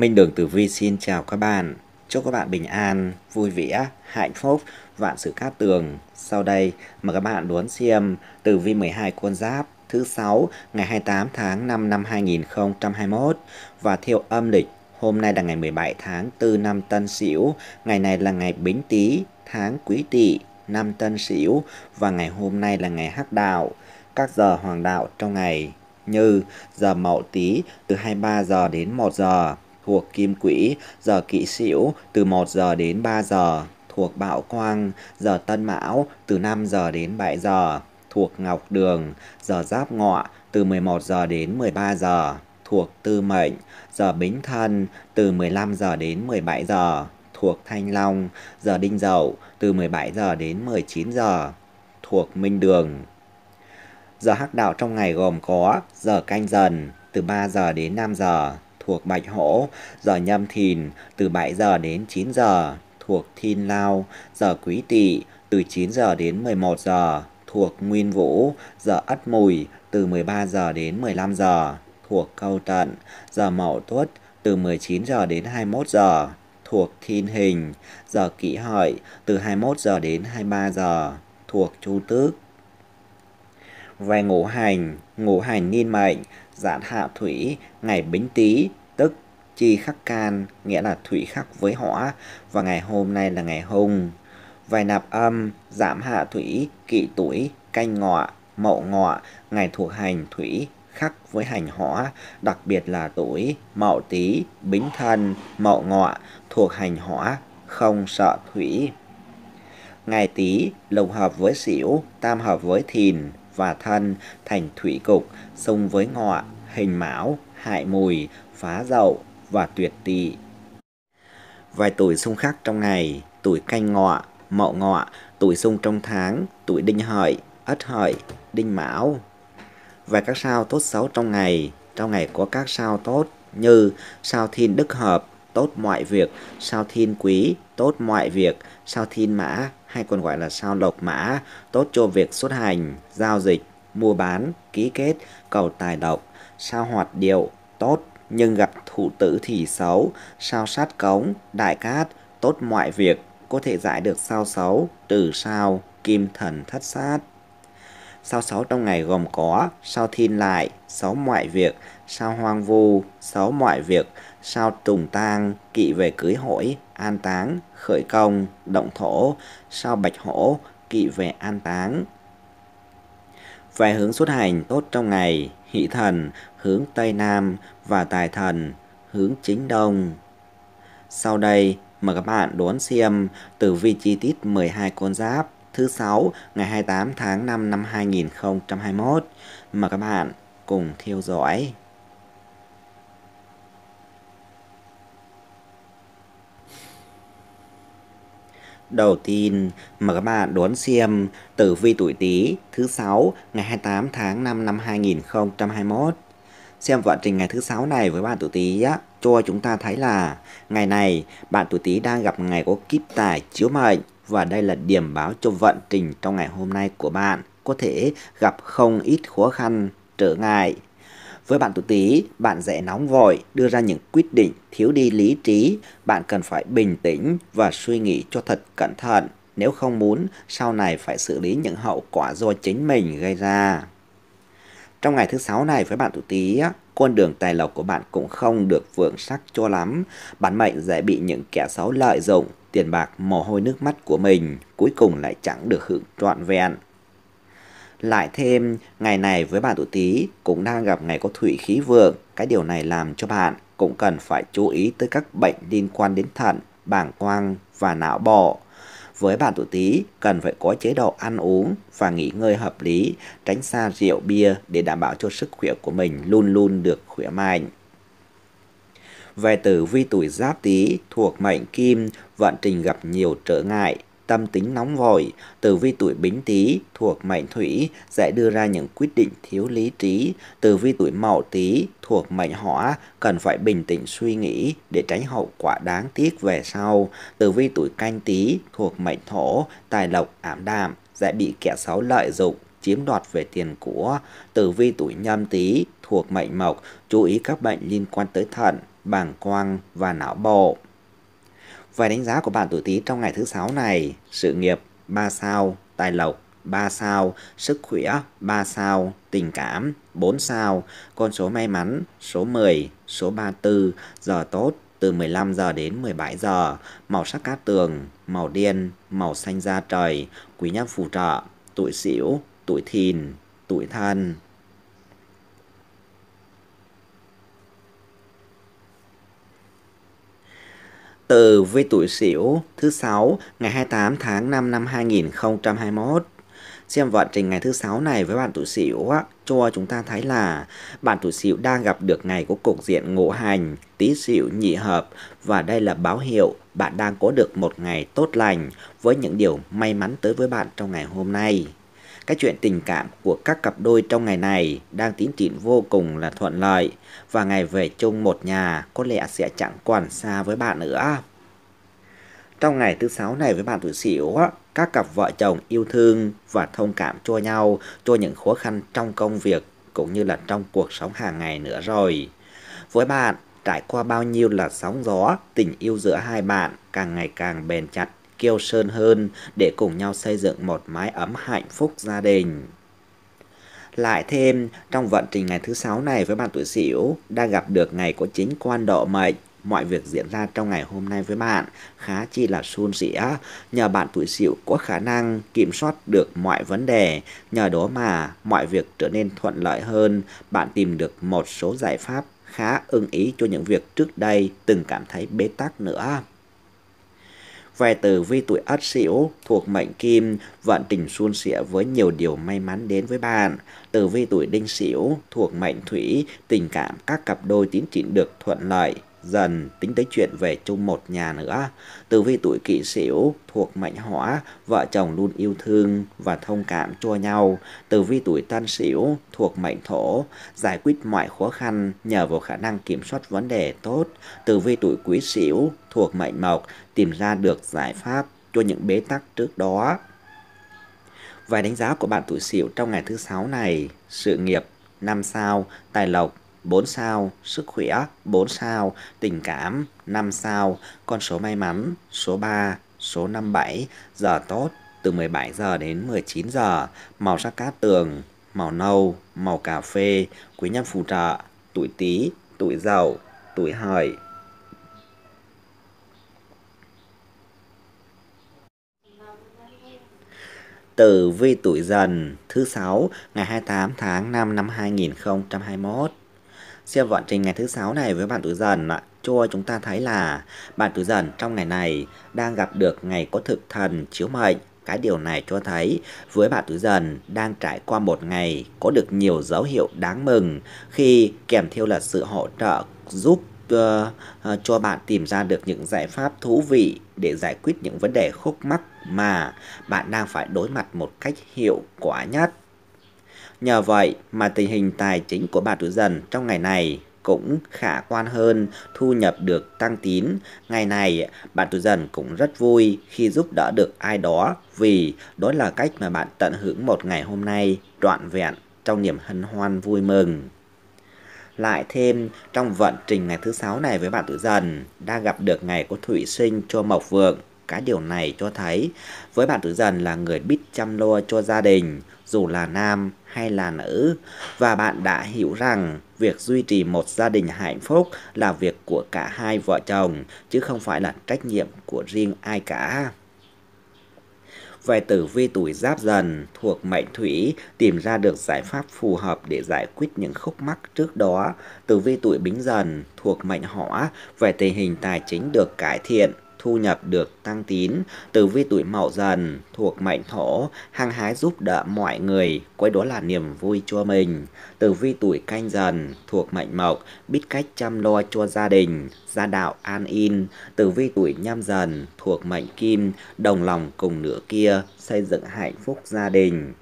Minh Đường Tử Vi xin chào các bạn. Chúc các bạn bình an, vui vẻ, hạnh phúc, vạn sự cát tường. Sau đây mà các bạn đón xem Tử Vi 12 con giáp thứ 6 ngày 28 tháng 5 năm 2021 và theo âm lịch hôm nay là ngày 17 tháng 4 năm Tân Sửu, ngày này là ngày Bính Tý, tháng Quý Tỵ, năm Tân Sửu và ngày hôm nay là ngày Hắc Đạo. Các giờ hoàng đạo trong ngày như giờ Mậu Tý từ 23 giờ đến 1 giờ, thuộc kim quỹ, giờ kỵ sửu từ 1 giờ đến 3 giờ, thuộc bạo quang, giờ tân mão từ 5 giờ đến 7 giờ, thuộc ngọc đường, giờ giáp ngọ từ 11 giờ đến 13 giờ, thuộc tư mệnh, giờ bính thân từ 15 giờ đến 17 giờ, thuộc thanh long, giờ đinh dậu từ 17 giờ đến 19 giờ, thuộc minh đường. Giờ hắc đạo trong ngày gồm có giờ canh dần từ 3 giờ đến 5 giờ, thuộc Bạch Hổ, giờ Nhâm Thìn từ 7 giờ đến 9 giờ thuộc Thiên Lao, giờ Quý Tỵ từ 9 giờ đến 11 giờ thuộc Nguyên Vũ, giờ Ất Mùi từ 13 giờ đến 15 giờ thuộc Câu Tận, giờ Mậu Tuất từ 19 giờ đến 21 giờ thuộc Thiên Hình, giờ Kỷ Hợi từ 21 giờ đến 23 giờ thuộc Chu Tước. Về ngũ hành, ngũ hành niên mệnh, dạn hạ thủy, ngày bính tý chi khắc can, nghĩa là thủy khắc với hỏa, và ngày hôm nay là ngày hùng. Vài nạp âm, giảm hạ thủy, kỵ tuổi, canh ngọ, mậu ngọ, ngày thuộc hành thủy, khắc với hành hỏa, đặc biệt là tuổi, mậu tý, bính thân, mậu ngọ, thuộc hành hỏa, không sợ thủy. Ngày tý lục hợp với sửu tam hợp với thìn và thân thành thủy cục, xung với ngọ, hình mão, hại mùi, phá dậu, và tuyệt tỵ. Vài tuổi xung khác trong ngày, tuổi canh ngọ, mậu ngọ, tuổi xung trong tháng, tuổi đinh hợi, ất hợi, đinh mão. vài các sao tốt xấu trong ngày, trong ngày có các sao tốt như sao thiên đức hợp, tốt mọi việc, sao thiên quý, tốt mọi việc, sao thiên mã hay còn gọi là sao lộc mã, tốt cho việc xuất hành, giao dịch, mua bán, ký kết, cầu tài lộc, sao hoạt điệu, tốt nhưng gặp thủ tử thì xấu, sao sát cống, đại cát, tốt mọi việc, có thể giải được sao xấu, từ sao, kim thần thất sát. Sao xấu trong ngày gồm có sao thiên lại, xấu mọi việc, sao hoang vu, xấu mọi việc, sao trùng tang, kỵ về cưới hỏi, an táng, khởi công, động thổ, sao bạch hổ, kỵ về an táng. Về hướng xuất hành tốt trong ngày, hỷ thần hướng Tây Nam và tài thần hướng chính Đông. Sau đây, mời các bạn đón xem tử vi chi tiết 12 con giáp thứ 6 ngày 28 tháng 5 năm 2021. Mời các bạn cùng theo dõi. đầu tiên mà các bạn đón xem tử vi tuổi Tý thứ sáu ngày 28 tháng 5 năm 2021. Xem vận trình ngày thứ sáu này với bạn tuổi Tý á, cho chúng ta thấy là ngày này bạn tuổi Tý đang gặp ngày có kíp tài chiếu mệnh và đây là điểm báo cho vận trình trong ngày hôm nay của bạn có thể gặp không ít khó khăn, trở ngại với bạn tuổi Tý, bạn dễ nóng vội, đưa ra những quyết định thiếu đi lý trí, bạn cần phải bình tĩnh và suy nghĩ cho thật cẩn thận, nếu không muốn sau này phải xử lý những hậu quả do chính mình gây ra. Trong ngày thứ sáu này với bạn tuổi Tý, con đường tài lộc của bạn cũng không được vượng sắc cho lắm, bản mệnh dễ bị những kẻ xấu lợi dụng, tiền bạc, mồ hôi nước mắt của mình cuối cùng lại chẳng được hưởng trọn vẹn lại thêm, ngày này với bạn tuổi Tý cũng đang gặp ngày có thủy khí vượng, cái điều này làm cho bạn cũng cần phải chú ý tới các bệnh liên quan đến thận, bảng quang và não bộ. Với bạn tuổi Tý, cần phải có chế độ ăn uống và nghỉ ngơi hợp lý, tránh xa rượu bia để đảm bảo cho sức khỏe của mình luôn luôn được khỏe mạnh. Về tử vi tuổi Giáp Tý thuộc mệnh Kim, vận trình gặp nhiều trở ngại, tâm tính nóng vội, tử vi tuổi bính tý thuộc mệnh thủy sẽ đưa ra những quyết định thiếu lý trí, tử vi tuổi mậu tý thuộc mệnh hỏa cần phải bình tĩnh suy nghĩ để tránh hậu quả đáng tiếc về sau, tử vi tuổi canh tý thuộc mệnh thổ tài lộc ảm đạm sẽ bị kẻ xấu lợi dụng chiếm đoạt về tiền của tử vi tuổi nhâm tý thuộc mệnh mộc chú ý các bệnh liên quan tới thận bàng quang và não bộ Vậy đánh giá của bạn tuổi Tý trong ngày thứ sáu này, sự nghiệp 3 sao, tài lộc 3 sao, sức khỏe 3 sao, tình cảm 4 sao, con số may mắn số 10, số 34, giờ tốt từ 15 giờ đến 17 giờ, màu sắc cát tường, màu đen, màu xanh da trời, quý nhân phù trợ, tuổi sửu, tuổi thìn, tuổi thân. từ vi tuổi Sửu thứ sáu ngày 28 tháng 5 năm 2021. Xem vận trình ngày thứ sáu này với bạn tuổi Sửu á, cho chúng ta thấy là bạn tuổi Sửu đang gặp được ngày của cục diện ngũ hành, tý Sửu nhị hợp và đây là báo hiệu bạn đang có được một ngày tốt lành với những điều may mắn tới với bạn trong ngày hôm nay. Cái chuyện tình cảm của các cặp đôi trong ngày này đang tiến triển vô cùng là thuận lợi và ngày về chung một nhà có lẽ sẽ chẳng còn xa với bạn nữa. Trong ngày thứ sáu này với bạn tuổi Sửu, các cặp vợ chồng yêu thương và thông cảm cho nhau cho những khó khăn trong công việc cũng như là trong cuộc sống hàng ngày nữa rồi. Với bạn, trải qua bao nhiêu là sóng gió, tình yêu giữa hai bạn càng ngày càng bền chặt kiêu sơn hơn để cùng nhau xây dựng một mái ấm hạnh phúc gia đình. Lại thêm, trong vận trình ngày thứ sáu này với bạn tuổi Sửu đã gặp được ngày của chính quan độ mệnh, mọi việc diễn ra trong ngày hôm nay với bạn khá chi là suôn sẻ nhờ bạn tuổi sửu có khả năng kiểm soát được mọi vấn đề nhờ đó mà mọi việc trở nên thuận lợi hơn bạn tìm được một số giải pháp khá ưng ý cho những việc trước đây từng cảm thấy bế tắc nữa về từ vi tuổi ất sửu thuộc mệnh kim, vận tình suôn sẻ với nhiều điều may mắn đến với bạn. Từ vi tuổi đinh sửu thuộc mệnh thủy, tình cảm các cặp đôi tiến triển được thuận lợi, dần tính tới chuyện về chung một nhà nữa. Từ vi tuổi kỵ sửu thuộc mệnh hỏa, vợ chồng luôn yêu thương và thông cảm cho nhau. Từ vi tuổi tân sửu thuộc mệnh thổ, giải quyết mọi khó khăn nhờ vào khả năng kiểm soát vấn đề tốt. Từ vi tuổi quý sửu thuộc mệnh mộc, tìm ra được giải pháp cho những bế tắc trước đó. Vài đánh giá của bạn tuổi sửu trong ngày thứ sáu này, sự nghiệp năm sao, tài lộc 4 sao, sức khỏe 4 sao, tình cảm 5 sao, con số may mắn số 3, số 57, giờ tốt từ 17 giờ đến 19 giờ, màu sắc cát tường, màu nâu, màu cà phê, quý nhân phù trợ, tuổi Tý, tuổi giàu tuổi Hợi. Tử vi tuổi dần thứ 6 ngày 28 tháng 5 năm 2021 Xem vận trình ngày thứ sáu này với bạn tuổi dần cho chúng ta thấy là bạn tuổi dần trong ngày này đang gặp được ngày có thực thần chiếu mệnh. Cái điều này cho thấy với bạn tuổi dần đang trải qua một ngày có được nhiều dấu hiệu đáng mừng khi kèm theo là sự hỗ trợ giúp uh, cho bạn tìm ra được những giải pháp thú vị để giải quyết những vấn đề khúc mắc mà bạn đang phải đối mặt một cách hiệu quả nhất. Nhờ vậy mà tình hình tài chính của bà tuổi Dần trong ngày này cũng khả quan hơn, thu nhập được tăng tín. Ngày này, bạn tuổi Dần cũng rất vui khi giúp đỡ được ai đó vì đó là cách mà bạn tận hưởng một ngày hôm nay trọn vẹn trong niềm hân hoan vui mừng. Lại thêm, trong vận trình ngày thứ sáu này với bạn tuổi Dần, đã gặp được ngày của Thủy Sinh cho Mộc Vượng. Cái điều này cho thấy, với bạn tuổi Dần là người biết chăm lo cho gia đình, dù là nam hay là nữ và bạn đã hiểu rằng việc duy trì một gia đình hạnh phúc là việc của cả hai vợ chồng chứ không phải là trách nhiệm của riêng ai cả về tử vi tuổi giáp dần thuộc mệnh thủy tìm ra được giải pháp phù hợp để giải quyết những khúc mắc trước đó. Tử vi tuổi bính dần thuộc mệnh hỏa về tình hình tài chính được cải thiện, thu nhập được tăng tín, từ vi tuổi mậu dần thuộc mệnh thổ, hăng hái giúp đỡ mọi người, quay đó là niềm vui cho mình. từ vi tuổi canh dần thuộc mệnh mộc, biết cách chăm lo cho gia đình, gia đạo an yên từ vi tuổi nhâm dần thuộc mệnh kim, đồng lòng cùng nửa kia, xây dựng hạnh phúc gia đình.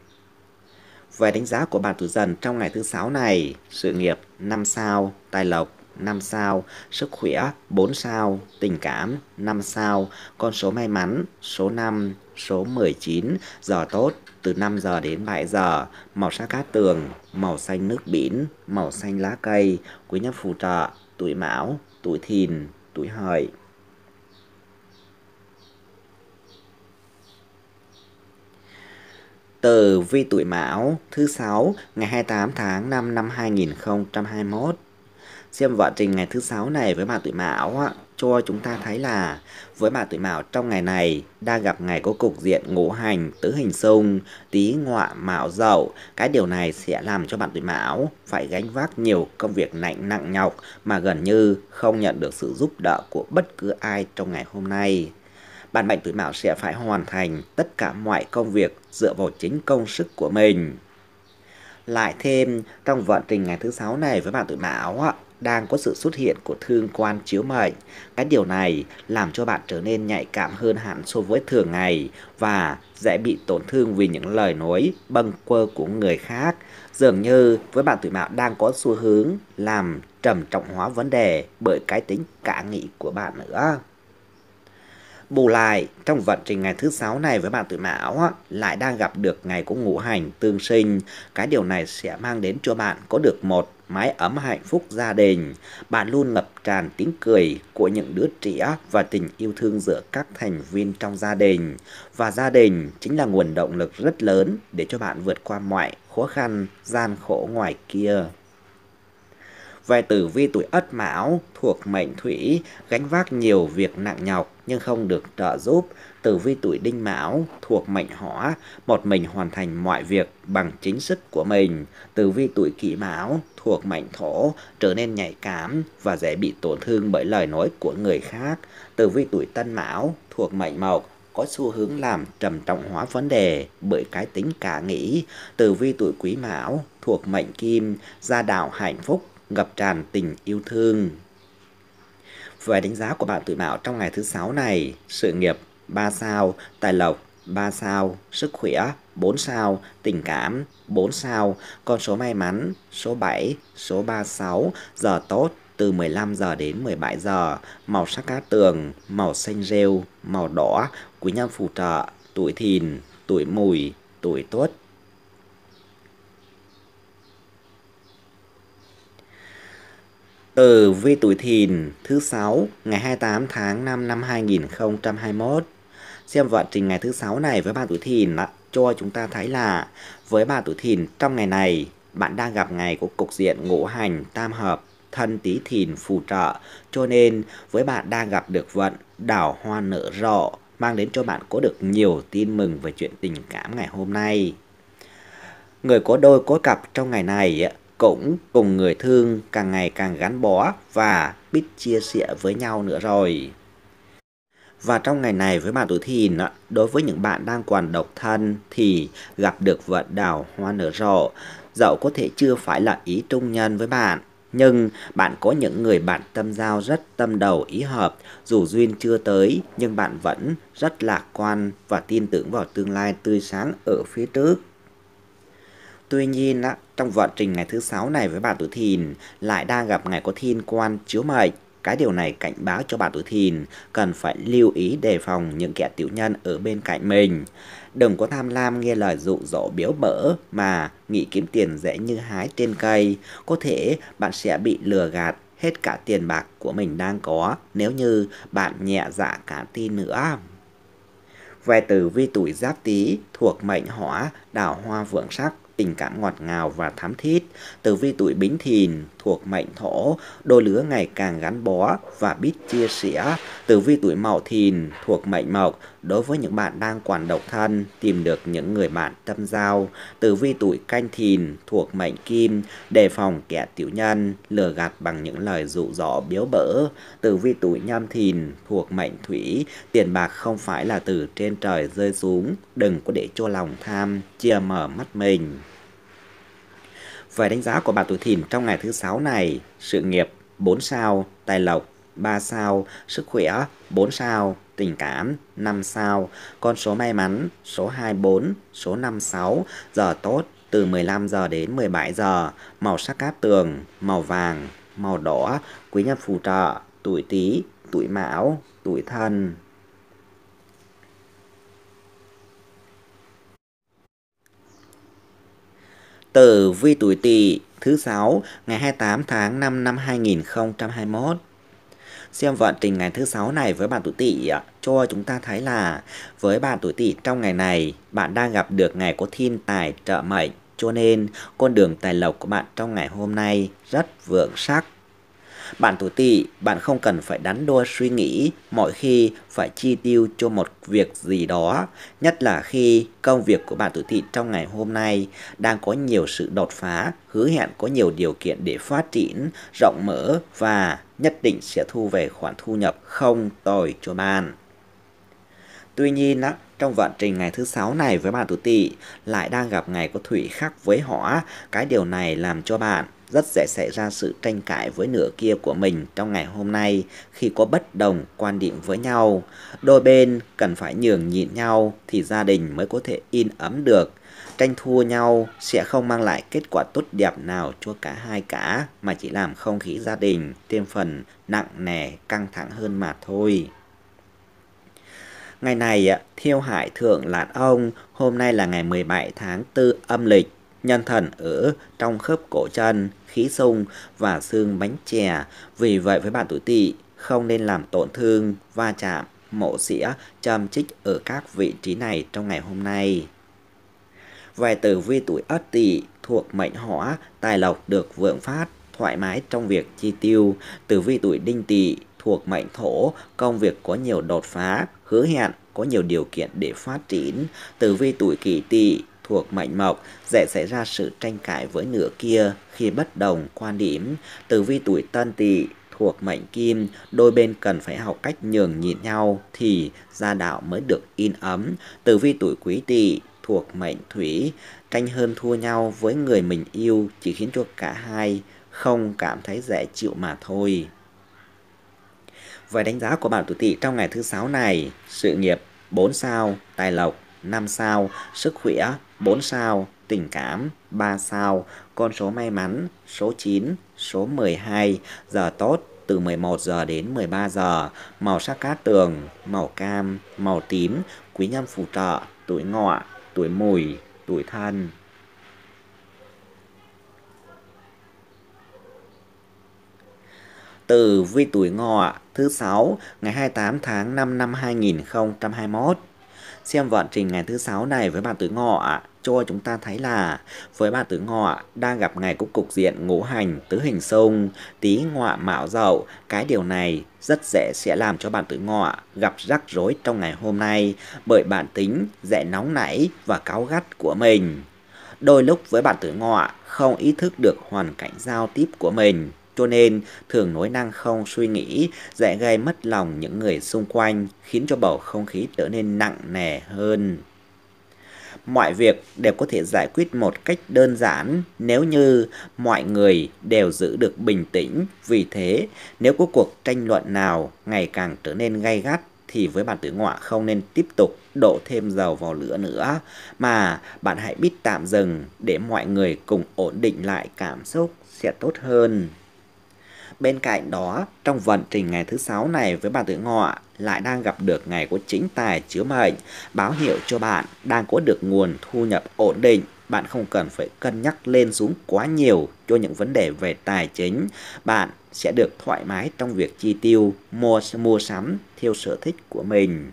Về đánh giá của bạn tuổi dần trong ngày thứ sáu này, sự nghiệp năm sao, tài lộc 5 sao, sức khỏe 4 sao, tình cảm 5 sao, con số may mắn số 5, số 19, giờ tốt từ 5 giờ đến 7 giờ, màu sắc cát tường, màu xanh nước biển, màu xanh lá cây, quý nhân phù trợ, tuổi mão, tuổi thìn, tuổi hợi. Từ vi tuổi Mão thứ 6 ngày 28 tháng 5 năm 2021 xem vận trình ngày thứ sáu này với bà tuổi mão á, cho chúng ta thấy là với bà tuổi mão trong ngày này đang gặp ngày có cục diện ngũ hành tứ hình xung tý ngọa mão dậu cái điều này sẽ làm cho bạn tuổi mão phải gánh vác nhiều công việc nặng nặng nhọc mà gần như không nhận được sự giúp đỡ của bất cứ ai trong ngày hôm nay bạn mệnh tuổi mão sẽ phải hoàn thành tất cả mọi công việc dựa vào chính công sức của mình lại thêm trong vận trình ngày thứ sáu này với bạn tuổi mão đang có sự xuất hiện của thương quan chiếu mệnh. Cái điều này làm cho bạn trở nên nhạy cảm hơn hẳn so với thường ngày và dễ bị tổn thương vì những lời nói bâng quơ của người khác. Dường như với bạn tuổi mão đang có xu hướng làm trầm trọng hóa vấn đề bởi cái tính cả nghị của bạn nữa. Bù lại, trong vận trình ngày thứ sáu này với bạn tuổi mão lại đang gặp được ngày của ngũ hành tương sinh. Cái điều này sẽ mang đến cho bạn có được một mái ấm hạnh phúc gia đình. bạn luôn ngập tràn tiếng cười của những đứa trẻ và tình yêu thương giữa các thành viên trong gia đình. Và gia đình chính là nguồn động lực rất lớn để cho bạn vượt qua mọi khó khăn, gian khổ ngoài kia về tử vi tuổi ất mão thuộc mệnh thủy, gánh vác nhiều việc nặng nhọc nhưng không được trợ giúp. Tử vi tuổi đinh mão thuộc mệnh hỏa, một mình hoàn thành mọi việc bằng chính sức của mình. Tử vi tuổi kỷ mão thuộc mệnh thổ, trở nên nhạy cảm và dễ bị tổn thương bởi lời nói của người khác. Tử vi tuổi tân mão thuộc mệnh mộc, có xu hướng làm trầm trọng hóa vấn đề bởi cái tính cả nghĩ. Tử vi tuổi quý mão thuộc mệnh kim, gia đạo hạnh phúc ngập tràn tình yêu thương. Về đánh giá của bạn tuổi mão trong ngày thứ sáu này, sự nghiệp 3 sao, tài lộc 3 sao, sức khỏe 4 sao, tình cảm 4 sao, con số may mắn số 7, số 36, giờ tốt từ 15 giờ đến 17 giờ, màu sắc cá tường, màu xanh rêu, màu đỏ, quý nhân phù trợ, tuổi thìn, tuổi mùi, tuổi tuất, Tử vi tuổi thìn thứ 6 ngày 28 tháng 5 năm 2021. Xem vận trình ngày thứ 6 này với bạn tuổi thìn đã cho chúng ta thấy là với bạn tuổi thìn trong ngày này bạn đang gặp ngày của cục diện ngũ hành tam hợp thân tí thìn phù trợ cho nên với bạn đang gặp được vận đảo hoa nở rộ mang đến cho bạn có được nhiều tin mừng về chuyện tình cảm ngày hôm nay. Người có đôi có cặp trong ngày này cũng cùng người thương càng ngày càng gắn bó và biết chia sẻ với nhau nữa rồi. Và trong ngày này với bạn tuổi thìn, đối với những bạn đang còn độc thân thì gặp được vận đào hoa nở rộ, dẫu có thể chưa phải là ý trung nhân với bạn, nhưng bạn có những người bạn tâm giao rất tâm đầu ý hợp, dù duyên chưa tới nhưng bạn vẫn rất lạc quan và tin tưởng vào tương lai tươi sáng ở phía trước. Tuy nhiên, á, trong vận trình ngày thứ sáu này với bà tuổi thìn lại đang gặp ngày có thiên quan chiếu mệnh. Cái điều này cảnh báo cho bà tuổi thìn cần phải lưu ý đề phòng những kẻ tiểu nhân ở bên cạnh mình. Đừng có tham lam nghe lời dụ dỗ biếu bỡ mà nghĩ kiếm tiền dễ như hái trên cây. Có thể bạn sẽ bị lừa gạt hết cả tiền bạc của mình đang có nếu như bạn nhẹ dạ cả tin nữa. Về từ vi tuổi giáp tý thuộc mệnh hỏa, đào hoa vượng sắc, tình cảm ngọt ngào và thắm thiết. Tử vi tuổi Bính Thìn thuộc mệnh Thổ, đôi lứa ngày càng gắn bó và biết chia sẻ. Tử vi tuổi Mậu Thìn thuộc mệnh Mộc, Đối với những bạn đang quản độc thân, tìm được những người bạn tâm giao, tử vi tuổi canh thìn thuộc mệnh kim, đề phòng kẻ tiểu nhân, lừa gạt bằng những lời dụ dỗ biếu bỡ. Tử vi tuổi nhâm thìn thuộc mệnh thủy, tiền bạc không phải là từ trên trời rơi xuống, đừng có để cho lòng tham, chia mở mắt mình. Về đánh giá của bạn tuổi thìn trong ngày thứ sáu này, sự nghiệp 4 sao, tài lộc 3 sao, sức khỏe 4 sao, tình cảm 5 sao, con số may mắn số 24, số 56, giờ tốt từ 15 giờ đến 17 giờ, màu sắc cát tường, màu vàng, màu đỏ, quý nhân phù trợ, tuổi Tý, tuổi Mão, tuổi Thân. Tử vi tuổi Tỵ thứ 6 ngày 28 tháng 5 năm 2021 xem vận trình ngày thứ sáu này với bạn tuổi tỵ à, cho chúng ta thấy là với bạn tuổi tỵ trong ngày này bạn đang gặp được ngày có thiên tài trợ mệnh cho nên con đường tài lộc của bạn trong ngày hôm nay rất vượng sắc. Bạn tuổi tỵ, bạn không cần phải đắn đo suy nghĩ mọi khi phải chi tiêu cho một việc gì đó, nhất là khi công việc của bạn tuổi tỵ trong ngày hôm nay đang có nhiều sự đột phá, hứa hẹn có nhiều điều kiện để phát triển, rộng mở và nhất định sẽ thu về khoản thu nhập không tồi cho bạn. Tuy nhiên, trong vận trình ngày thứ sáu này với bạn tuổi tỵ lại đang gặp ngày có thủy khắc với họ, cái điều này làm cho bạn rất dễ xảy ra sự tranh cãi với nửa kia của mình trong ngày hôm nay khi có bất đồng quan điểm với nhau. Đôi bên cần phải nhường nhịn nhau thì gia đình mới có thể in ấm được tranh thua nhau sẽ không mang lại kết quả tốt đẹp nào cho cả hai cả mà chỉ làm không khí gia đình thêm phần nặng nề căng thẳng hơn mà thôi. Ngày này, à, thiêu hải thượng lạt ông, hôm nay là ngày 17 tháng 4 âm lịch, nhân thần ở trong khớp cổ chân, khí sung và xương bánh chè. Vì vậy với bạn tuổi tỵ không nên làm tổn thương, va chạm, mổ xỉa, châm chích ở các vị trí này trong ngày hôm nay về tử vi tuổi ất tỵ thuộc mệnh hỏa, tài lộc được vượng phát, thoải mái trong việc chi tiêu. Tử vi tuổi đinh tỵ thuộc mệnh thổ, công việc có nhiều đột phá, hứa hẹn, có nhiều điều kiện để phát triển. Tử vi tuổi kỷ tỵ thuộc mệnh mộc, dễ xảy ra sự tranh cãi với nửa kia khi bất đồng quan điểm. Tử vi tuổi tân tỵ thuộc mệnh kim, đôi bên cần phải học cách nhường nhịn nhau thì gia đạo mới được yên ấm. Tử vi tuổi quý tỵ thuộc mệnh thủy, canh hơn thua nhau với người mình yêu chỉ khiến cho cả hai không cảm thấy dễ chịu mà thôi. Về đánh giá của bạn tuổi tỵ trong ngày thứ sáu này, sự nghiệp 4 sao, tài lộc 5 sao, sức khỏe 4 sao, tình cảm 3 sao, con số may mắn số 9, số 12, giờ tốt từ 11 giờ đến 13 giờ, màu sắc cát tường, màu cam, màu tím, quý nhân phù trợ, tuổi ngọ, tuổi mùi, tuổi thân. Từ vi tuổi ngọ thứ 6 ngày 28 tháng 5 năm 2021 xem vận trình ngày thứ sáu này với bạn tứ ngọ cho chúng ta thấy là với bạn tứ ngọ đang gặp ngày cúc cục diện ngũ hành tứ hình xung tí ngọ mạo dậu cái điều này rất dễ sẽ làm cho bạn tứ ngọ gặp rắc rối trong ngày hôm nay bởi bản tính dễ nóng nảy và cáu gắt của mình đôi lúc với bạn tứ ngọ không ý thức được hoàn cảnh giao tiếp của mình cho nên thường nói năng không suy nghĩ dễ gây mất lòng những người xung quanh, khiến cho bầu không khí trở nên nặng nề hơn. Mọi việc đều có thể giải quyết một cách đơn giản nếu như mọi người đều giữ được bình tĩnh. Vì thế, nếu có cuộc tranh luận nào ngày càng trở nên gay gắt thì với bạn tử ngoại không nên tiếp tục đổ thêm dầu vào lửa nữa mà bạn hãy biết tạm dừng để mọi người cùng ổn định lại cảm xúc sẽ tốt hơn. Bên cạnh đó, trong vận trình ngày thứ sáu này với bà tuổi ngọ lại đang gặp được ngày của chính tài chứa mệnh, báo hiệu cho bạn đang có được nguồn thu nhập ổn định. Bạn không cần phải cân nhắc lên xuống quá nhiều cho những vấn đề về tài chính. Bạn sẽ được thoải mái trong việc chi tiêu, mua, mua sắm theo sở thích của mình.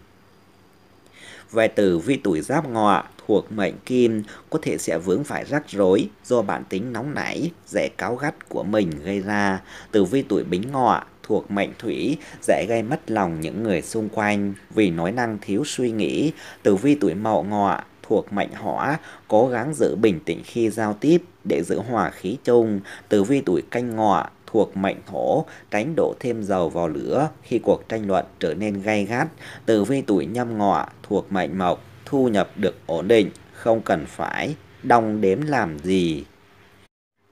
Về từ vi tuổi giáp ngọ thuộc mệnh kim có thể sẽ vướng phải rắc rối do bản tính nóng nảy, dễ cáo gắt của mình gây ra. Tử vi tuổi bính ngọ thuộc mệnh thủy dễ gây mất lòng những người xung quanh vì nói năng thiếu suy nghĩ. Tử vi tuổi mậu ngọ thuộc mệnh hỏa, cố gắng giữ bình tĩnh khi giao tiếp để giữ hòa khí chung. Tử vi tuổi canh ngọ thuộc mệnh thổ, tránh đổ thêm dầu vào lửa khi cuộc tranh luận trở nên gay gắt. Tử vi tuổi nhâm ngọ thuộc mệnh mộc, thu nhập được ổn định, không cần phải đong đếm làm gì.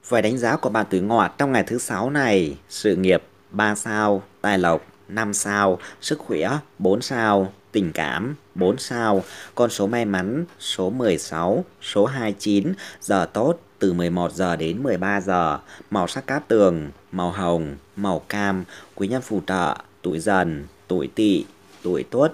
Về đánh giá của bạn tuổi ngọt trong ngày thứ sáu này, sự nghiệp 3 sao, tài lộc 5 sao, sức khỏe 4 sao, tình cảm 4 sao, con số may mắn số 16, số 29, giờ tốt từ 11 giờ đến 13 giờ, màu sắc cát tường, màu hồng, màu cam, quý nhân phù trợ, tuổi dần, tuổi tỵ, tuổi tuất,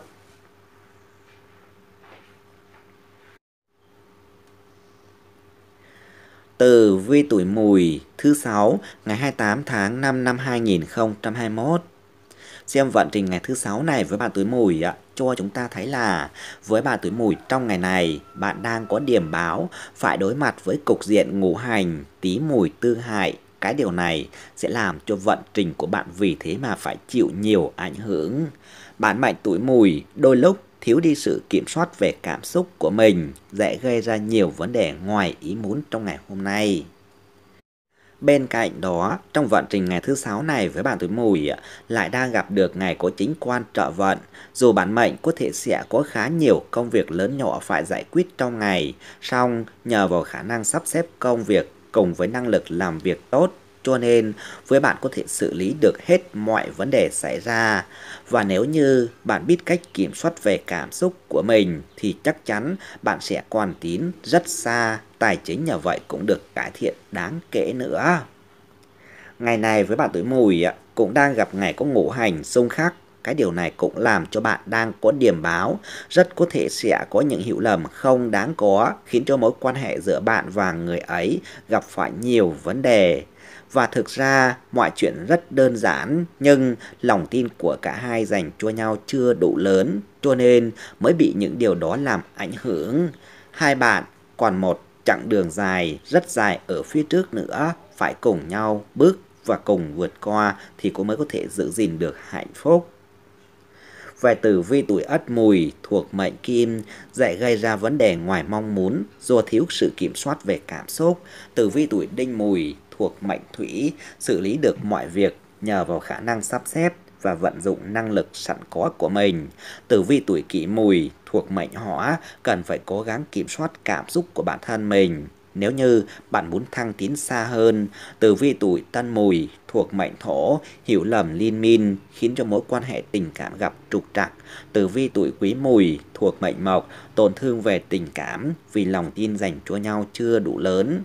từ Vi Tuổi Mùi thứ 6 ngày 28 tháng 5 năm 2021. Xem vận trình ngày thứ 6 này với bạn Tuổi Mùi ạ, cho chúng ta thấy là với bạn Tuổi Mùi trong ngày này, bạn đang có điểm báo phải đối mặt với cục diện ngũ hành tí mùi tư hại cái điều này sẽ làm cho vận trình của bạn vì thế mà phải chịu nhiều ảnh hưởng. Bạn mệnh tuổi mùi đôi lúc thiếu đi sự kiểm soát về cảm xúc của mình dễ gây ra nhiều vấn đề ngoài ý muốn trong ngày hôm nay. Bên cạnh đó, trong vận trình ngày thứ sáu này với bạn tuổi mùi lại đang gặp được ngày có chính quan trợ vận. Dù bản mệnh có thể sẽ có khá nhiều công việc lớn nhỏ phải giải quyết trong ngày, song nhờ vào khả năng sắp xếp công việc cùng với năng lực làm việc tốt cho nên, với bạn có thể xử lý được hết mọi vấn đề xảy ra. Và nếu như bạn biết cách kiểm soát về cảm xúc của mình, thì chắc chắn bạn sẽ còn tín rất xa. Tài chính nhờ vậy cũng được cải thiện đáng kể nữa. Ngày này với bạn tuổi mùi cũng đang gặp ngày có ngũ hành xung khắc cái điều này cũng làm cho bạn đang có điểm báo rất có thể sẽ có những hiểu lầm không đáng có khiến cho mối quan hệ giữa bạn và người ấy gặp phải nhiều vấn đề và thực ra mọi chuyện rất đơn giản nhưng lòng tin của cả hai dành cho nhau chưa đủ lớn cho nên mới bị những điều đó làm ảnh hưởng. Hai bạn còn một chặng đường dài, rất dài ở phía trước nữa, phải cùng nhau bước và cùng vượt qua thì cũng mới có thể giữ gìn được hạnh phúc. Vài tử vi tuổi ất mùi thuộc mệnh kim dễ gây ra vấn đề ngoài mong muốn do thiếu sự kiểm soát về cảm xúc. Tử vi tuổi đinh mùi thuộc mệnh thủy, xử lý được mọi việc nhờ vào khả năng sắp xếp và vận dụng năng lực sẵn có của mình. Tử vi tuổi kỷ mùi thuộc mệnh hỏa cần phải cố gắng kiểm soát cảm xúc của bản thân mình. Nếu như bạn muốn thăng tiến xa hơn, tử vi tuổi tân mùi thuộc mệnh thổ, hiểu lầm liên minh khiến cho mối quan hệ tình cảm gặp trục trặc. Tử vi tuổi quý mùi thuộc mệnh mộc, tổn thương về tình cảm vì lòng tin dành cho nhau chưa đủ lớn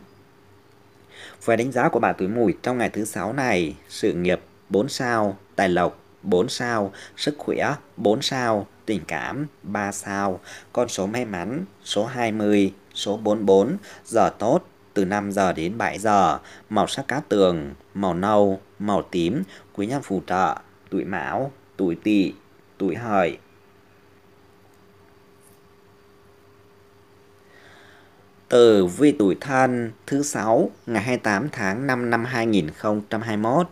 về đánh giá của bà tuổi mùi trong ngày thứ sáu này, sự nghiệp 4 sao, tài lộc 4 sao, sức khỏe 4 sao, tình cảm 3 sao, con số may mắn số 20, số 44, giờ tốt từ 5 giờ đến 7 giờ, màu sắc cát tường, màu nâu, màu tím, quý nhân phù trợ, tuổi mão, tuổi tỵ, tuổi hợi, từ vi tuổi thân thứ 6 ngày 28 tháng 5 năm 2021.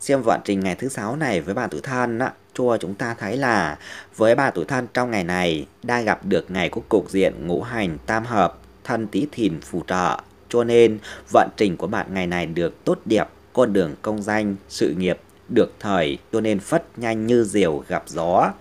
Xem vận trình ngày thứ 6 này với bạn tuổi thân á, cho chúng ta thấy là với bạn tuổi thân trong ngày này đang gặp được ngày của cục diện ngũ hành tam hợp thân tí thìn phù trợ. Cho nên vận trình của bạn ngày này được tốt đẹp, con đường công danh, sự nghiệp được thời cho nên phất nhanh như diều gặp gió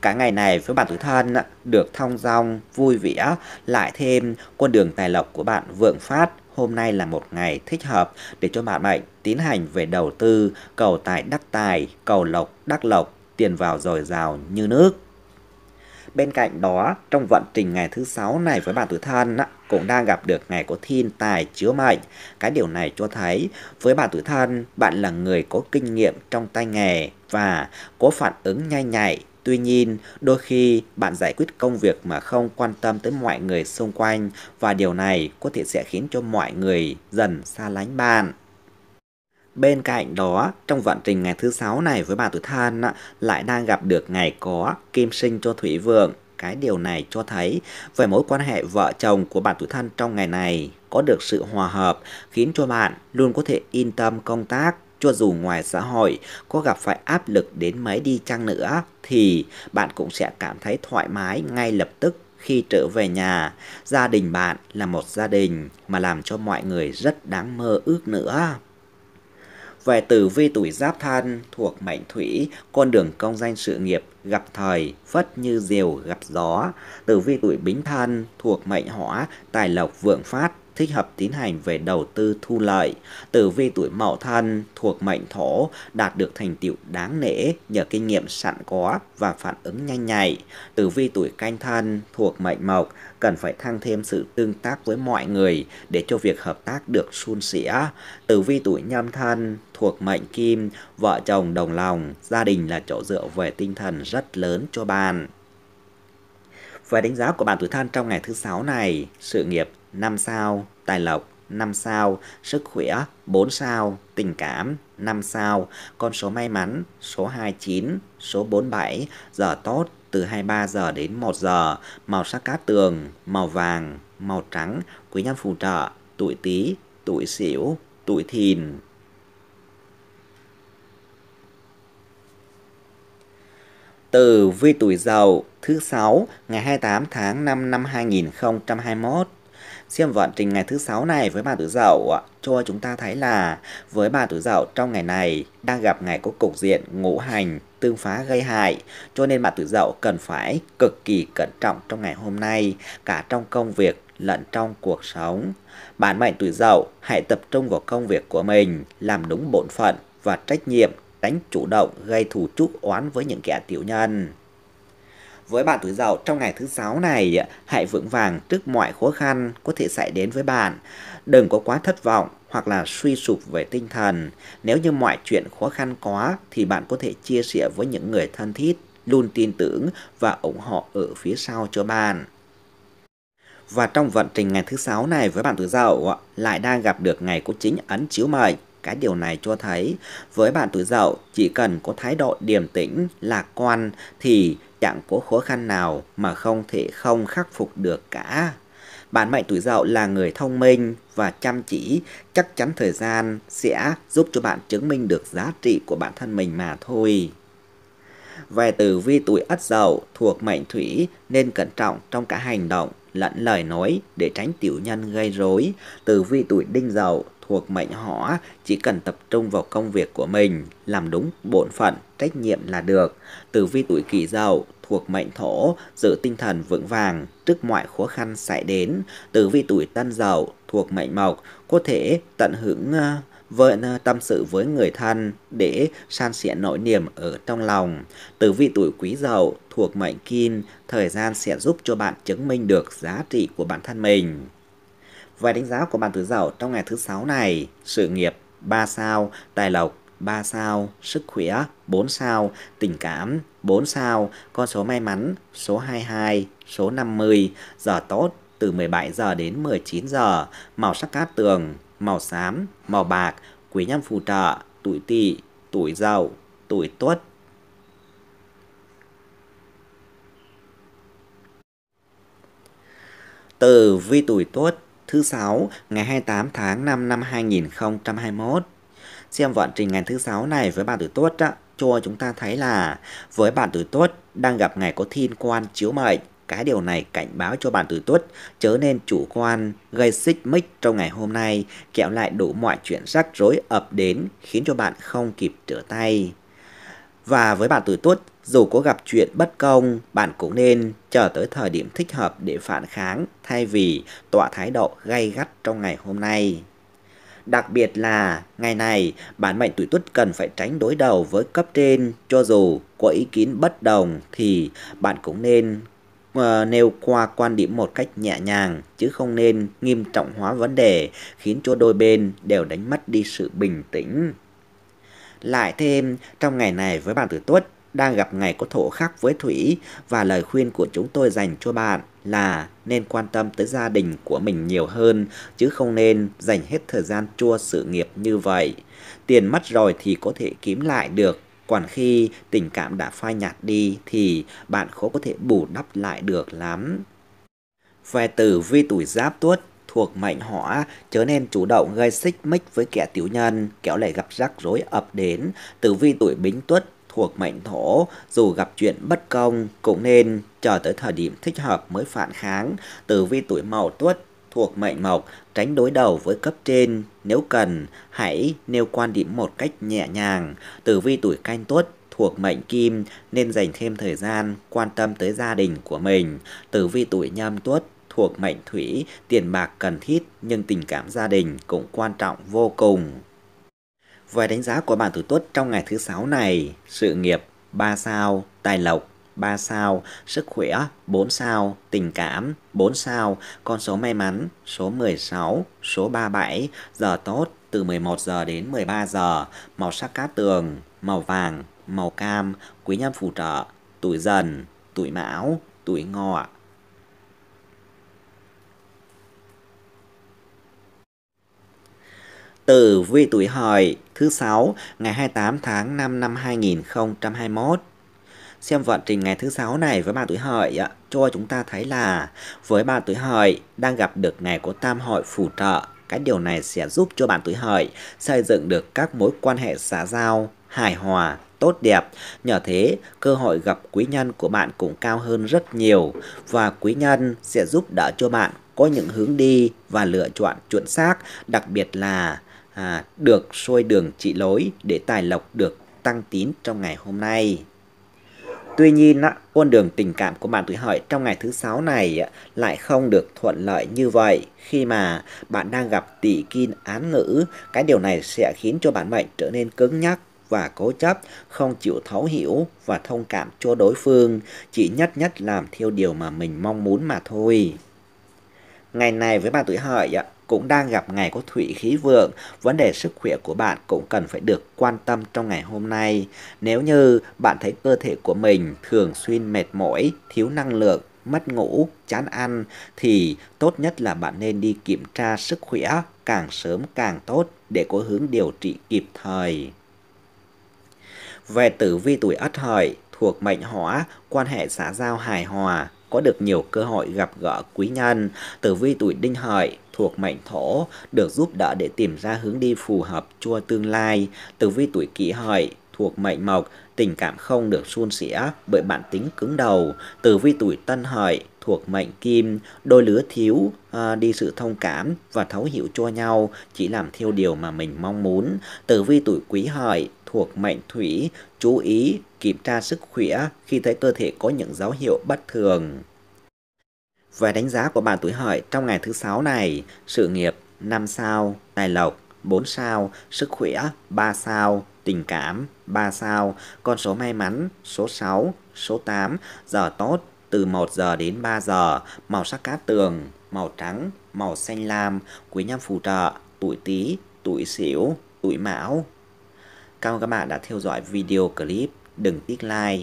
Cả ngày này với bạn tuổi thân được thong dong, vui vẻ, lại thêm con đường tài lộc của bạn vượng phát. Hôm nay là một ngày thích hợp để cho bạn mệnh tiến hành về đầu tư, cầu tài đắc tài, cầu lộc đắc lộc, tiền vào dồi dào như nước. Bên cạnh đó, trong vận trình ngày thứ sáu này với bạn tuổi thân cũng đang gặp được ngày có thiên tài chứa mệnh. Cái điều này cho thấy với bạn tuổi thân, bạn là người có kinh nghiệm trong tay nghề và có phản ứng nhanh nhạy, Tuy nhiên, đôi khi bạn giải quyết công việc mà không quan tâm tới mọi người xung quanh và điều này có thể sẽ khiến cho mọi người dần xa lánh bạn. Bên cạnh đó, trong vận trình ngày thứ sáu này với bà tuổi thân lại đang gặp được ngày có kim sinh cho thủy vượng. Cái điều này cho thấy về mối quan hệ vợ chồng của bạn tuổi thân trong ngày này có được sự hòa hợp khiến cho bạn luôn có thể yên tâm công tác cho dù ngoài xã hội có gặp phải áp lực đến mấy đi chăng nữa thì bạn cũng sẽ cảm thấy thoải mái ngay lập tức khi trở về nhà. Gia đình bạn là một gia đình mà làm cho mọi người rất đáng mơ ước nữa. Về tử vi tuổi giáp thân thuộc mệnh thủy, con đường công danh sự nghiệp gặp thời, phất như diều gặp gió. Tử vi tuổi bính thân thuộc mệnh hỏa, tài lộc vượng phát, thích hợp tiến hành về đầu tư thu lợi. Tử vi tuổi Mậu Thân thuộc mệnh Thổ đạt được thành tựu đáng nể nhờ kinh nghiệm sẵn có và phản ứng nhanh nhạy. Tử vi tuổi Canh Thân thuộc mệnh Mộc cần phải thăng thêm sự tương tác với mọi người để cho việc hợp tác được suôn sẻ. Tử vi tuổi Nhâm Thân thuộc mệnh Kim, vợ chồng đồng lòng, gia đình là chỗ dựa về tinh thần rất lớn cho bạn. Về đánh giá của bạn tuổi thân trong ngày thứ sáu này, sự nghiệp 5 sao, tài lộc 5 sao, sức khỏe 4 sao, tình cảm 5 sao, con số may mắn số 29, số 47, giờ tốt từ 23 giờ đến 1 giờ, màu sắc cát tường, màu vàng, màu trắng, quý nhân phù trợ, tuổi Tý, tuổi Sửu, tuổi Thìn. từ vi tuổi Dậu thứ 6 ngày 28 tháng 5 năm 2021 Xem vận trình ngày thứ sáu này với bạn tuổi dậu cho chúng ta thấy là với bạn tuổi dậu trong ngày này đang gặp ngày có cục diện ngũ hành tương phá gây hại, cho nên bạn tuổi dậu cần phải cực kỳ cẩn trọng trong ngày hôm nay, cả trong công việc lẫn trong cuộc sống. Bạn mệnh tuổi dậu hãy tập trung vào công việc của mình, làm đúng bổn phận và trách nhiệm, đánh chủ động gây thù chuốc oán với những kẻ tiểu nhân. Với bạn tuổi dậu trong ngày thứ sáu này, hãy vững vàng trước mọi khó khăn có thể xảy đến với bạn. Đừng có quá thất vọng hoặc là suy sụp về tinh thần. Nếu như mọi chuyện khó khăn quá thì bạn có thể chia sẻ với những người thân thiết, luôn tin tưởng và ủng hộ ở phía sau cho bạn. Và trong vận trình ngày thứ sáu này với bạn tuổi dậu lại đang gặp được ngày của chính ấn chiếu mệnh cái điều này cho thấy với bạn tuổi dậu chỉ cần có thái độ điềm tĩnh, lạc quan thì chẳng có khó khăn nào mà không thể không khắc phục được cả. bạn mệnh tuổi dậu là người thông minh và chăm chỉ, chắc chắn thời gian sẽ giúp cho bạn chứng minh được giá trị của bản thân mình mà thôi. Về tử vi tuổi ất dậu thuộc mệnh thủy nên cẩn trọng trong cả hành động lẫn lời nói để tránh tiểu nhân gây rối. Tử vi tuổi đinh dậu thuộc mệnh họ chỉ cần tập trung vào công việc của mình, làm đúng bổn phận, trách nhiệm là được. Tử vi tuổi kỷ dậu thuộc mệnh thổ, giữ tinh thần vững vàng trước mọi khó khăn xảy đến. Tử vi tuổi tân dậu thuộc mệnh mộc, có thể tận hưởng uh, ờ, vợ ờ, tâm sự với người thân để san sẻ nỗi niềm ở trong lòng. Tử vi tuổi quý dậu thuộc mệnh kim, thời gian sẽ giúp cho bạn chứng minh được giá trị của bản thân mình. Vài đánh giá của bạn tuổi Dậu trong ngày thứ sáu này, sự nghiệp 3 sao, tài lộc 3 sao, sức khỏe 4 sao, tình cảm 4 sao, con số may mắn số 22, số 50, giờ tốt từ 17 giờ đến 19 giờ, màu sắc cát tường, màu xám, màu bạc, quý nhân phù trợ, tuổi tỵ, tuổi dậu, tuổi tuất. Từ vi tuổi tuất thứ sáu ngày 28 tháng 5 năm 2021. Xem vận trình ngày thứ sáu này với bạn tuổi tuất á, cho chúng ta thấy là với bạn tuổi tuất đang gặp ngày có thiên quan chiếu mệnh cái điều này cảnh báo cho bạn tuổi tuất chớ nên chủ quan gây xích mích trong ngày hôm nay kẹo lại đủ mọi chuyện rắc rối ập đến khiến cho bạn không kịp trở tay và với bạn tuổi tuất dù có gặp chuyện bất công, bạn cũng nên chờ tới thời điểm thích hợp để phản kháng thay vì tọa thái độ gay gắt trong ngày hôm nay. Đặc biệt là ngày này, bản mệnh tuổi tuất cần phải tránh đối đầu với cấp trên, cho dù có ý kiến bất đồng thì bạn cũng nên uh, nêu qua quan điểm một cách nhẹ nhàng chứ không nên nghiêm trọng hóa vấn đề khiến cho đôi bên đều đánh mất đi sự bình tĩnh. Lại thêm, trong ngày này với bạn tuổi tuất, đang gặp ngày có thổ khắc với Thủy và lời khuyên của chúng tôi dành cho bạn là nên quan tâm tới gia đình của mình nhiều hơn chứ không nên dành hết thời gian chua sự nghiệp như vậy. Tiền mất rồi thì có thể kiếm lại được, còn khi tình cảm đã phai nhạt đi thì bạn khó có thể bù đắp lại được lắm. Về tử vi tuổi giáp tuất thuộc mệnh hỏa chớ nên chủ động gây xích mích với kẻ tiểu nhân kéo lại gặp rắc rối ập đến tử vi tuổi bính tuất thuộc mệnh thổ, dù gặp chuyện bất công cũng nên chờ tới thời điểm thích hợp mới phản kháng, tử vi tuổi mậu tuất thuộc mệnh mộc, tránh đối đầu với cấp trên, nếu cần hãy nêu quan điểm một cách nhẹ nhàng, tử vi tuổi canh tuất thuộc mệnh kim nên dành thêm thời gian quan tâm tới gia đình của mình, tử vi tuổi nhâm tuất thuộc mệnh thủy, tiền bạc cần thiết nhưng tình cảm gia đình cũng quan trọng vô cùng. Về đánh giá của bạn tuổi tuất trong ngày thứ sáu này, sự nghiệp 3 sao, tài lộc 3 sao, sức khỏe 4 sao, tình cảm 4 sao, con số may mắn số 16, số 37, giờ tốt từ 11 giờ đến 13 giờ, màu sắc cát tường, màu vàng, màu cam, quý nhân phù trợ, tuổi dần, tuổi mão, tuổi ngọ. tử vi tuổi hợi thứ sáu ngày 28 tháng 5 năm 2021. Xem vận trình ngày thứ sáu này với bạn tuổi hợi cho chúng ta thấy là với bạn tuổi hợi đang gặp được ngày của tam hội phù trợ. Cái điều này sẽ giúp cho bạn tuổi hợi xây dựng được các mối quan hệ xã giao, hài hòa, tốt đẹp. Nhờ thế, cơ hội gặp quý nhân của bạn cũng cao hơn rất nhiều và quý nhân sẽ giúp đỡ cho bạn có những hướng đi và lựa chọn chuẩn xác, đặc biệt là à, được sôi đường trị lối để tài lộc được tăng tín trong ngày hôm nay. Tuy nhiên, con đường tình cảm của bạn tuổi hợi trong ngày thứ sáu này lại không được thuận lợi như vậy khi mà bạn đang gặp tỷ kim án ngữ. Cái điều này sẽ khiến cho bạn mệnh trở nên cứng nhắc và cố chấp, không chịu thấu hiểu và thông cảm cho đối phương, chỉ nhất nhất làm theo điều mà mình mong muốn mà thôi. Ngày này với bạn tuổi hợi cũng đang gặp ngày có thủy khí vượng, vấn đề sức khỏe của bạn cũng cần phải được quan tâm trong ngày hôm nay. Nếu như bạn thấy cơ thể của mình thường xuyên mệt mỏi, thiếu năng lượng, mất ngủ, chán ăn thì tốt nhất là bạn nên đi kiểm tra sức khỏe càng sớm càng tốt để có hướng điều trị kịp thời. Về tử vi tuổi Ất Hợi thuộc mệnh Hỏa, quan hệ xã giao hài hòa, có được nhiều cơ hội gặp gỡ quý nhân. Tử vi tuổi Đinh Hợi thuộc mệnh thổ được giúp đỡ để tìm ra hướng đi phù hợp cho tương lai. Tử vi tuổi kỷ hợi thuộc mệnh mộc, tình cảm không được suôn sẻ bởi bản tính cứng đầu. Tử vi tuổi tân hợi thuộc mệnh kim, đôi lứa thiếu à, đi sự thông cảm và thấu hiểu cho nhau, chỉ làm theo điều mà mình mong muốn. Tử vi tuổi quý hợi thuộc mệnh thủy, chú ý kiểm tra sức khỏe khi thấy cơ thể có những dấu hiệu bất thường. Về đánh giá của bạn tuổi hợi trong ngày thứ sáu này, sự nghiệp 5 sao, tài lộc 4 sao, sức khỏe 3 sao, tình cảm 3 sao, con số may mắn số 6, số 8, giờ tốt từ 1 giờ đến 3 giờ, màu sắc cát tường, màu trắng, màu xanh lam, quý nhân phù trợ, tuổi Tý, tuổi Sửu, tuổi Mão. Cảm ơn các bạn đã theo dõi video clip, đừng tiếc like